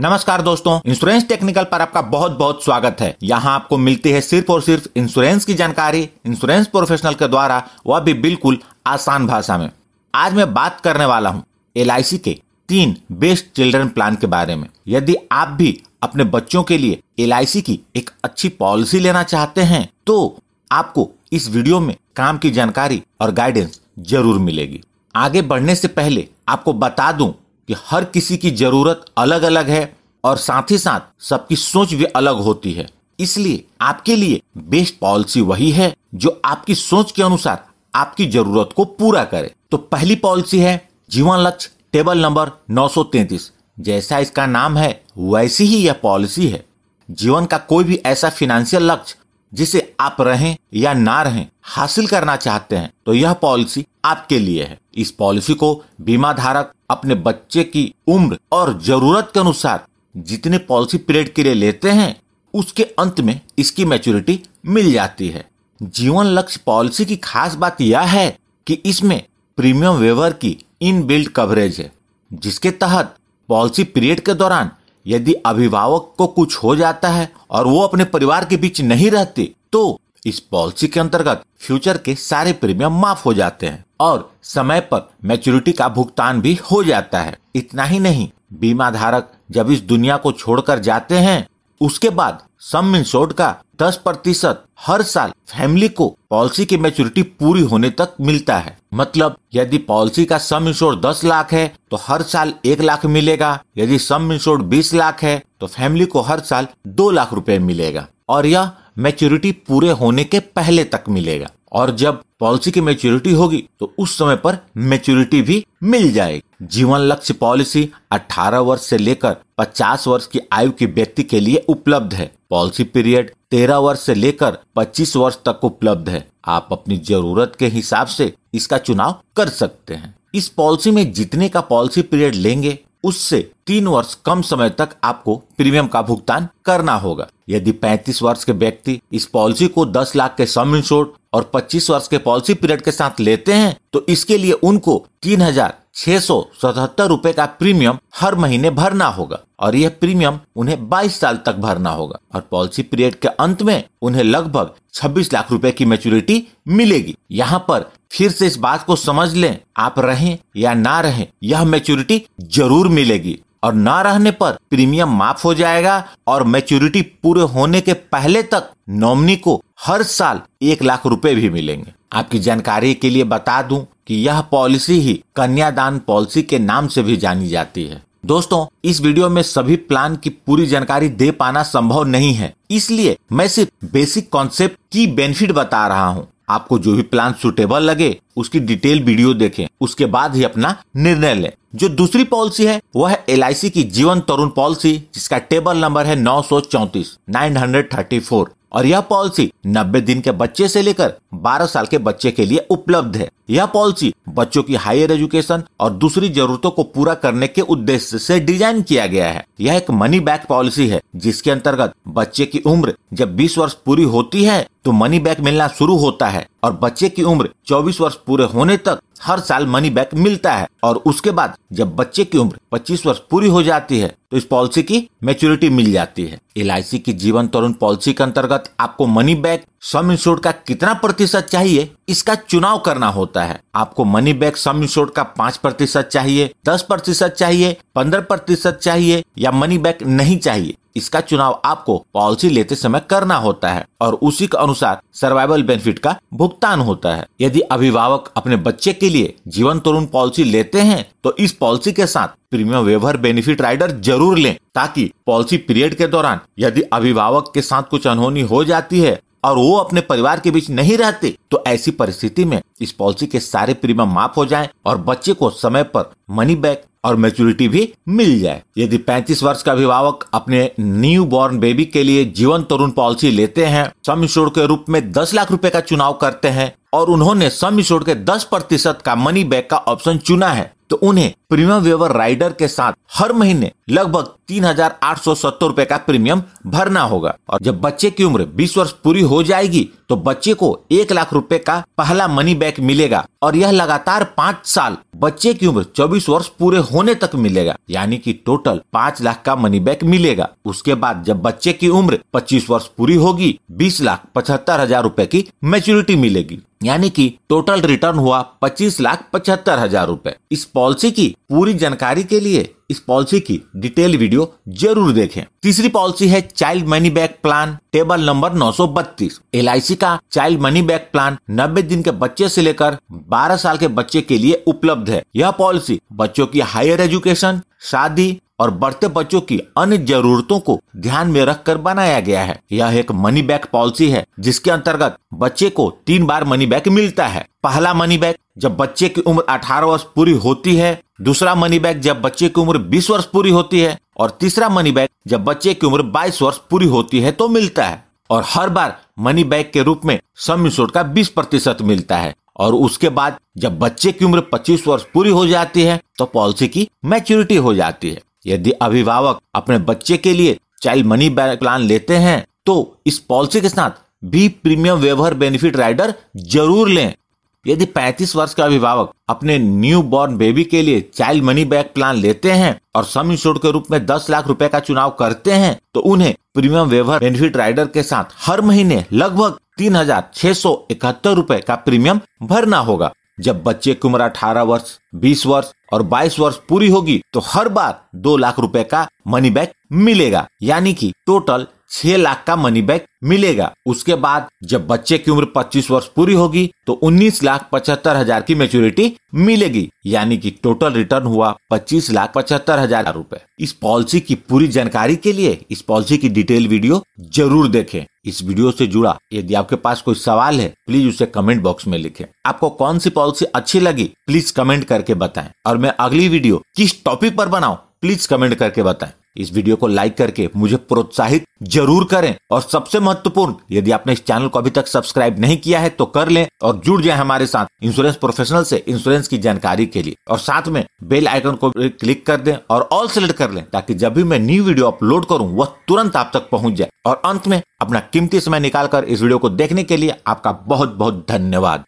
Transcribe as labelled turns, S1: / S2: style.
S1: नमस्कार दोस्तों insurance technical पर आपका बहुत बहुत स्वागत है यहाँ आपको मिलती है सिर्फ और सिर्फ इंश्योरेंस की जानकारी इंश्योरेंस प्रोफेशनल के द्वारा वह भी बिल्कुल आसान भाषा में आज मैं बात करने वाला हूँ एल के तीन बेस्ट चिल्ड्रन प्लान के बारे में यदि आप भी अपने बच्चों के लिए एल की एक अच्छी पॉलिसी लेना चाहते हैं तो आपको इस वीडियो में काम की जानकारी और गाइडेंस जरूर मिलेगी आगे बढ़ने से पहले आपको बता दूं कि हर किसी की जरूरत अलग अलग है और साथ ही साथ सबकी सोच भी अलग होती है इसलिए आपके लिए बेस्ट पॉलिसी वही है जो आपकी सोच के अनुसार आपकी जरूरत को पूरा करे तो पहली पॉलिसी है जीवन लक्ष्य टेबल नंबर 933 जैसा इसका नाम है वैसी ही यह पॉलिसी है जीवन का कोई भी ऐसा फिनेंशियल लक्ष्य जिसे आप रहें या ना रहें हासिल करना चाहते हैं तो यह पॉलिसी आपके लिए है इस पॉलिसी को बीमा धारक अपने बच्चे की उम्र और जरूरत के अनुसार जितने पॉलिसी पीरियड के लिए लेते हैं उसके अंत में इसकी मैच्योरिटी मिल जाती है जीवन लक्ष्य पॉलिसी की खास बात यह है कि इसमें प्रीमियम वेवर की इन बिल्ड कवरेज है जिसके तहत पॉलिसी पीरियड के दौरान यदि अभिभावक को कुछ हो जाता है और वो अपने परिवार के बीच नहीं रहते तो इस पॉलिसी के अंतर्गत फ्यूचर के सारे प्रीमियम माफ हो जाते हैं और समय पर मैच्योरिटी का भुगतान भी हो जाता है इतना ही नहीं बीमा धारक जब इस दुनिया को छोड़कर जाते हैं उसके बाद सम इंश्योर्ड का 10 प्रतिशत हर साल फैमिली को पॉलिसी की मैच्योरिटी पूरी होने तक मिलता है मतलब यदि पॉलिसी का सम इंश्योर दस लाख है तो हर साल एक लाख मिलेगा यदि सम इंश्योर बीस लाख है तो फैमिली को हर साल दो लाख रुपए मिलेगा और यह मैच्योरिटी पूरे होने के पहले तक मिलेगा और जब पॉलिसी की मैच्योरिटी होगी तो उस समय पर मैच्योरिटी भी मिल जाएगी जीवन लक्ष्य पॉलिसी 18 वर्ष से लेकर 50 वर्ष की आयु के व्यक्ति के लिए उपलब्ध है पॉलिसी पीरियड 13 वर्ष से लेकर 25 वर्ष तक उपलब्ध है आप अपनी जरूरत के हिसाब से इसका चुनाव कर सकते हैं इस पॉलिसी में जितने का पॉलिसी पीरियड लेंगे उससे तीन वर्ष कम समय तक आपको प्रीमियम का भुगतान करना होगा यदि 35 वर्ष के व्यक्ति इस पॉलिसी को 10 लाख के सम इंश्योर्ड और 25 वर्ष के पॉलिसी पीरियड के साथ लेते हैं तो इसके लिए उनको तीन हजार छह सौ सतहत्तर रूपए का प्रीमियम हर महीने भरना होगा और यह प्रीमियम उन्हें 22 साल तक भरना होगा और पॉलिसी पीरियड के अंत में उन्हें लगभग 26 लाख रुपए की मेच्योरिटी मिलेगी यहाँ पर फिर से इस बात को समझ लें आप रहें या ना रहें यह मेच्योरिटी जरूर मिलेगी और न रहने पर प्रीमियम माफ हो जाएगा और मेच्यूरिटी पूरे होने के पहले तक नॉमिनी को हर साल एक लाख रुपए भी मिलेंगे आपकी जानकारी के लिए बता दूं कि यह पॉलिसी ही कन्यादान पॉलिसी के नाम से भी जानी जाती है दोस्तों इस वीडियो में सभी प्लान की पूरी जानकारी दे पाना संभव नहीं है इसलिए मैं सिर्फ बेसिक कॉन्सेप्ट की बेनिफिट बता रहा हूँ आपको जो भी प्लान सुटेबल लगे उसकी डिटेल वीडियो देखें उसके बाद ही अपना निर्णय लें जो दूसरी पॉलिसी है वह है एल की जीवन तरुण पॉलिसी जिसका टेबल नंबर है नौ सौ चौतीस नाइन हंड्रेड थर्टी फोर और यह पॉलिसी 90 दिन के बच्चे से लेकर 12 साल के बच्चे के लिए उपलब्ध है यह पॉलिसी बच्चों की हायर एजुकेशन और दूसरी जरूरतों को पूरा करने के उद्देश्य से डिजाइन किया गया है यह एक मनी बैक पॉलिसी है जिसके अंतर्गत बच्चे की उम्र जब 20 वर्ष पूरी होती है तो मनी बैक मिलना शुरू होता है और बच्चे की उम्र 24 वर्ष पूरे होने तक हर साल मनी बैक मिलता है और उसके बाद जब बच्चे की उम्र 25 वर्ष पूरी हो जाती है तो इस पॉलिसी की मेच्योरिटी मिल जाती है एल की जीवन तरुण पॉलिसी के अंतर्गत आपको मनी बैक सम इंश्योर्ड का कितना प्रतिशत चाहिए इसका चुनाव करना होता है आपको मनी बैक सम इंश्योर्ड का पाँच प्रतिशत चाहिए दस प्रतिशत चाहिए पंद्रह प्रतिशत चाहिए या मनी बैक नहीं चाहिए इसका चुनाव आपको पॉलिसी लेते समय करना होता है और उसी के अनुसार सर्वाइवल बेनिफिट का भुगतान होता है यदि अभिभावक अपने बच्चे के लिए जीवन तरुण पॉलिसी लेते हैं तो इस पॉलिसी के साथ प्रीमियम वेवर बेनिफिट राइडर जरूर लें ताकि पॉलिसी पीरियड के दौरान यदि अभिभावक के साथ कुछ अनहोनी हो जाती है और वो अपने परिवार के बीच नहीं रहते तो ऐसी परिस्थिति में इस पॉलिसी के सारे प्रीमियम माफ हो जाए और बच्चे को समय पर मनी बैक और मेच्योरिटी भी मिल जाए यदि 35 वर्ष का अभिभावक अपने न्यू बॉर्न बेबी के लिए जीवन तरुण पॉलिसी लेते हैं सम इंश्योर के रूप में 10 लाख रुपए का चुनाव करते हैं और उन्होंने सम इंश्योर के 10 प्रतिशत का मनी बैक का ऑप्शन चुना है तो उन्हें प्रीमियम वेवर राइडर के साथ हर महीने लगभग तीन हजार आठ सौ सत्तर रूपए का प्रीमियम भरना होगा और जब बच्चे की उम्र बीस वर्ष पूरी हो जाएगी तो बच्चे को एक लाख रुपए का पहला मनी बैक मिलेगा और यह लगातार पाँच साल बच्चे की उम्र चौबीस वर्ष पूरे होने तक मिलेगा यानी कि टोटल पाँच लाख का मनी बैक मिलेगा उसके बाद जब बच्चे की उम्र पच्चीस वर्ष पूरी होगी बीस लाख पचहत्तर हजार रूपए की मेच्योरिटी मिलेगी यानी कि टोटल रिटर्न हुआ पच्चीस लाख पचहत्तर हजार रूपए इस पॉलिसी की पूरी जानकारी के लिए इस पॉलिसी की डिटेल वीडियो जरूर देखें तीसरी पॉलिसी है child money back plan table number 932 LIC का चाइल्ड मनी बैक प्लान 90 दिन के बच्चे से लेकर 12 साल के बच्चे के लिए उपलब्ध है यह पॉलिसी बच्चों की हायर एजुकेशन शादी और बढ़ते बच्चों की अन्य जरूरतों को ध्यान में रखकर बनाया गया है यह एक मनी बैक पॉलिसी है जिसके अंतर्गत बच्चे को तीन बार मनी बैक मिलता है पहला मनी बैक जब बच्चे की उम्र 18 वर्ष पूरी होती है दूसरा मनी बैग जब बच्चे की उम्र 20 वर्ष पूरी होती है और तीसरा मनी बैग जब बच्चे की उम्र 22 वर्ष पूरी होती है तो मिलता है और हर बार मनी बैग के रूप में सम इंश्योर का 20 प्रतिशत मिलता है और उसके बाद जब बच्चे की उम्र 25 वर्ष पूरी हो जाती है तो पॉलिसी की मैच्योरिटी हो जाती है यदि अभिभावक अपने बच्चे के लिए चाइल्ड मनी बैग प्लान लेते हैं तो इस पॉलिसी के साथ भी प्रीमियम वेवर बेनिफिट राइडर जरूर लें यदि 35 वर्ष के अभिभावक अपने न्यू बॉर्न बेबी के लिए चाइल्ड मनी बैक प्लान लेते हैं और सम इंश्योर के रूप में 10 लाख रुपए का चुनाव करते हैं तो उन्हें प्रीमियम वेवर बेनिफिट राइडर के साथ हर महीने लगभग तीन हजार छह सौ इकहत्तर रूपए का प्रीमियम भरना होगा जब बच्चे की उम्र अठारह वर्ष बीस वर्ष और बाईस वर्ष पूरी होगी तो हर बार दो लाख रुपए का मनी बैक मिलेगा यानी कि टोटल छह लाख का मनी बैक मिलेगा उसके बाद जब बच्चे की उम्र 25 वर्ष पूरी होगी तो 19 लाख पचहत्तर हजार की मेच्योरिटी मिलेगी यानी कि टोटल रिटर्न हुआ 25 लाख पचहत्तर हजार रूपए इस पॉलिसी की पूरी जानकारी के लिए इस पॉलिसी की डिटेल वीडियो जरूर देखें इस वीडियो से जुड़ा यदि आपके पास कोई सवाल है प्लीज उसे कमेंट बॉक्स में लिखें आपको कौन सी पॉलिसी अच्छी लगी प्लीज कमेंट करके बताएं और मैं अगली वीडियो किस टॉपिक पर बनाऊं प्लीज कमेंट करके बताएं इस वीडियो को लाइक करके मुझे प्रोत्साहित जरूर करें और सबसे महत्वपूर्ण यदि आपने इस चैनल को अभी तक सब्सक्राइब नहीं किया है तो कर लें और जुड़ जाए हमारे साथ इंश्योरेंस प्रोफेशनल से इंश्योरेंस की जानकारी के लिए और साथ में बेल आइकन को क्लिक कर दें और ऑल सिलेक्ट कर लें ताकि जब भी मैं न्यू वीडियो अपलोड करूं वह तुरंत आप तक पहुंच जाए और अंत में अपना कीमती समय निकालकर इस वीडियो को देखने के लिए आपका बहुत बहुत धन्यवाद